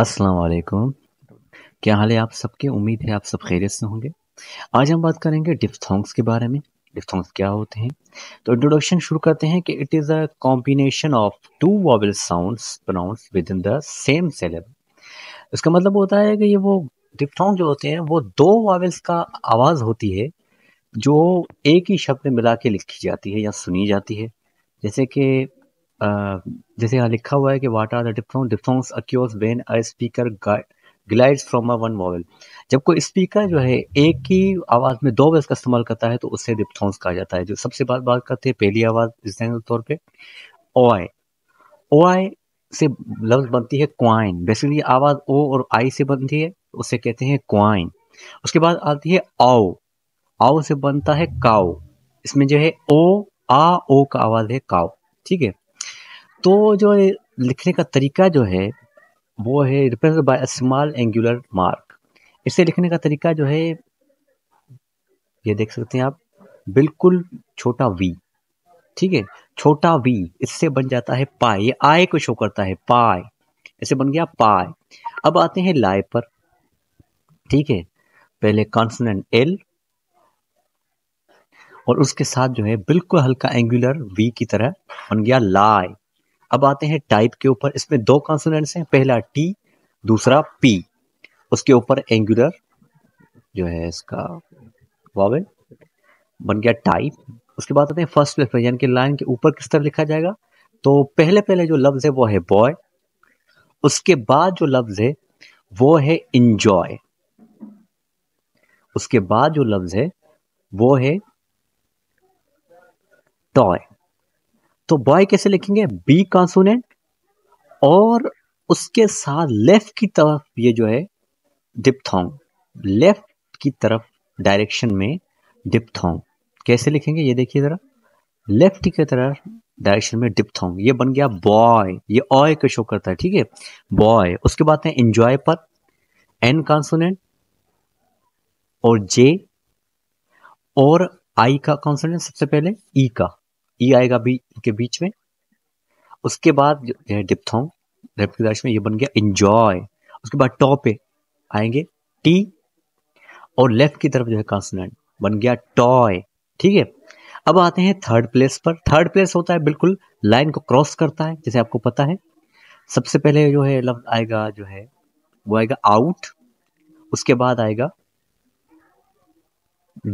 अस्सलाम वालेकुम क्या हाल है आप सबके उम्मीद है आप सब खैरियत से होंगे आज हम बात करेंगे डिफ्थोंग्स के बारे में डिफ्थोंग्स क्या होते हैं तो इंट्रोडक्शन शुरू करते हैं कि it is a combination of two vowel sound pronounce within the same syllable इसका मतलब होता है कि ये वो डिफ्थोंग जो होते हैं वो दो वॉवल्स का आवाज़ होती है जो एक ही शब्द में मिला के लिखी जाती है या सुनी जाती है जैसे कि जैसे यहाँ लिखा हुआ है कि what are the different difference occurs when a speaker glides from a one vowel जब कोई स्पीकर जो है एक ही आवाज़ में दो वॉइस का इस्तेमाल करता है तो उससे डिप्थोन्स कहा जाता है जो सबसे बात बात करते हैं पहली आवाज़ इस तौर पर ओ आई ओ आई से लफ्ज बनती है क्वाइन बेसिकली आवाज़ ओ और आई से बनती है उसे कहते हैं क्वाइन उसके बाद आती है आओ आओ से बनता है काओ इसमें जो है ओ आ ओ का आवाज़ है काओ ठीक है तो जो लिखने का तरीका जो है वो है represent by small angular mark इसे लिखने का तरीका जो है ये देख सकते हैं आप बिल्कुल छोटा वी ठीक है छोटा वी इससे बन जाता है पाए ये आय को शो करता है पाए इसे बन गया पाए अब आते हैं लाए पर ठीक है पहले कॉन्सनेंट एल और उसके साथ जो है बिल्कुल हल्का एंगुलर वी की तरह बन गया लाए अब आते हैं टाइप के ऊपर इसमें दो कॉन्सोनेंट्स हैं पहला टी दूसरा पी उसके ऊपर एंगुलर जो है इसका वॉवेल बन गया टाइप उसके बाद आते हैं फर्स्ट प्लेस यानी कि लाइन के ऊपर किस तरह लिखा जाएगा तो पहले पहले जो लफ्ज़ है वो है बॉय उसके बाद जो लफ्ज़ है वो है इंजॉय उसके बाद जो लफ्ज़ है वो है टॉय तो बॉय कैसे लिखेंगे बी कॉन्सोनेंट और उसके साथ लेफ्ट की तरफ ये जो है डिपथोंग लेफ्ट की तरफ डायरेक्शन में डिपथोंग कैसे लिखेंगे ये देखिए ज़रा लेफ्ट की तरफ डायरेक्शन में डिप्थोंग ये बन गया बॉय ये ऑय का शो करता है ठीक है बॉय उसके बाद है एंजॉय पर एन कॉन्सोनेंट और जे और आई का कॉन्सोनेंट सबसे पहले ई e का ई आएगा बी के बीच में उसके बाद जो डिप्थोंग रेप्टिलाइश में ये बन गया इंजॉय उसके बाद टॉ पे आएंगे टी और लेफ्ट की तरफ जो है कॉन्सनेंट बन गया टॉय ठीक है अब आते हैं थर्ड प्लेस पर थर्ड प्लेस होता है बिल्कुल लाइन को क्रॉस करता है जैसे आपको पता है सबसे पहले जो है लफ्ज आएगा जो है वो आएगा आउट उसके बाद आएगा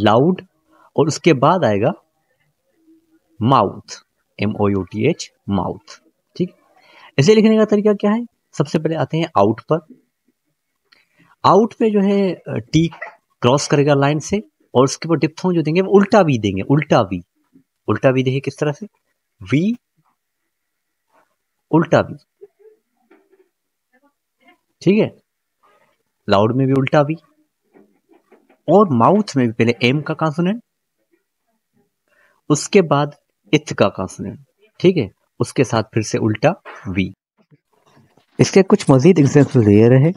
लाउड और उसके बाद आएगा mouth M O U T H mouth ठीक इसे लिखने का तरीका क्या है सबसे पहले आते हैं आउट पर आउट पे जो है टी क्रॉस करेगा लाइन से और उसके ऊपर डिप्थोन जो देंगे वो उल्टा वी देंगे उल्टा वी उल्टा वी देंगे किस तरह से वी उल्टा वी ठीक है लाउड में भी उल्टा वी और माउथ में भी पहले एम का कॉन्सोनेंट उसके बाद का कॉन्सोनेंट ठीक है उसके साथ फिर से उल्टा वी इसके कुछ मजीद एग्जाम्पल दे रहे हैं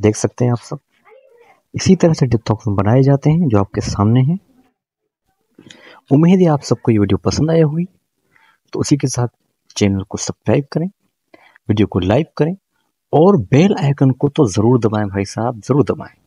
देख सकते हैं आप सब इसी तरह से डिथॉक्स बनाए जाते हैं जो आपके सामने हैं उम्मीद है आप सबको ये वीडियो पसंद आया हुई तो उसी के साथ चैनल को सब्सक्राइब करें वीडियो को लाइक करें और बेल आइकन को तो ज़रूर दबाएं भाई साहब ज़रूर दबाएं